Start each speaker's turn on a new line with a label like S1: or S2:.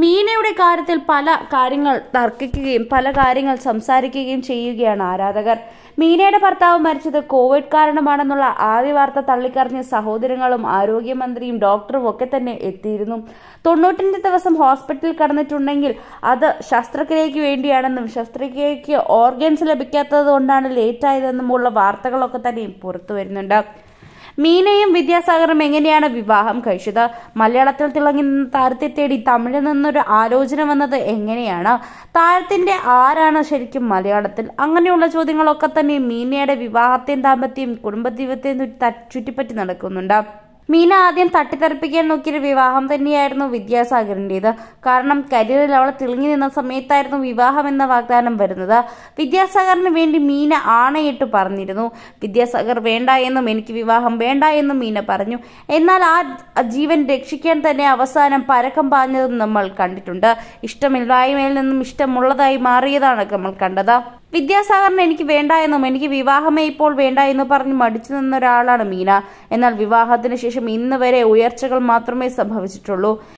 S1: മീനയുടെ കാര്യത്തിൽ പല കാര്യങ്ങൾ തർക്കിക്കുകയും പല കാര്യങ്ങൾ സംസാരിക്കുകയും ചെയ്യുകയാണ് ആരാധകർ മീനയുടെ ഭർത്താവ് മരിച്ചത് കോവിഡ് കാരണമാണെന്നുള്ള ആദ്യ വാർത്ത തള്ളിക്കറിഞ്ഞ സഹോദരങ്ങളും ആരോഗ്യമന്ത്രിയും ഡോക്ടറും ഒക്കെ തന്നെ എത്തിയിരുന്നു തൊണ്ണൂറ്റഞ്ച് ദിവസം ഹോസ്പിറ്റലിൽ കടന്നിട്ടുണ്ടെങ്കിൽ അത് ശസ്ത്രക്രിയയ്ക്ക് വേണ്ടിയാണെന്നും ശസ്ത്രക്രിയയ്ക്ക് ഓർഗൻസ് ലഭിക്കാത്തത് കൊണ്ടാണ് ലേറ്റായതെന്നുമുള്ള വാർത്തകളൊക്കെ തന്നെ പുറത്തു വരുന്നുണ്ട് മീനയും വിദ്യാസാഗറും എങ്ങനെയാണ് വിവാഹം കഴിച്ചത് മലയാളത്തിൽ തിളങ്ങി നിന്ന് താരത്തെ തേടി തമിഴിൽ നിന്നൊരു ആലോചന വന്നത് എങ്ങനെയാണ് താരത്തിന്റെ ആരാണ് ശരിക്കും മലയാളത്തിൽ അങ്ങനെയുള്ള ചോദ്യങ്ങളൊക്കെ തന്നെ മീനയുടെ വിവാഹത്തെയും കുടുംബ ദൈവത്തെയും ചുറ്റിപ്പറ്റി നടക്കുന്നുണ്ട് മീന ആദ്യം തട്ടിത്തെറിപ്പിക്കാൻ നോക്കിയൊരു വിവാഹം തന്നെയായിരുന്നു വിദ്യാസാഗറിൻ്റേത് കാരണം കരിയറിൽ അവൾ തിളങ്ങി നിന്ന സമയത്തായിരുന്നു വിവാഹം എന്ന വാഗ്ദാനം വരുന്നത് വിദ്യാസാഗറിന് വേണ്ടി മീന ആണയിട്ട് പറഞ്ഞിരുന്നു വിദ്യാസാഗർ വേണ്ട എന്നും എനിക്ക് വിവാഹം വേണ്ട എന്നും മീന പറഞ്ഞു എന്നാൽ ആ ജീവൻ രക്ഷിക്കാൻ തന്നെ അവസാനം പരക്കം പാഞ്ഞതും നമ്മൾ കണ്ടിട്ടുണ്ട് ഇഷ്ടമില്ലായ്മയിൽ നിന്നും ഇഷ്ടമുള്ളതായി മാറിയതാണ് നമ്മൾ കണ്ടത് വിദ്യാസാഗറിന് എനിക്ക് വേണ്ട എന്നും എനിക്ക് വിവാഹമേ ഇപ്പോൾ വേണ്ട എന്ന് പറഞ്ഞ് മടിച്ചു നിന്ന ഒരാളാണ് മീന എന്നാൽ വിവാഹത്തിന് ശേഷം ഇന്ന് വരെ ഉയർച്ചകൾ മാത്രമേ സംഭവിച്ചിട്ടുള്ളൂ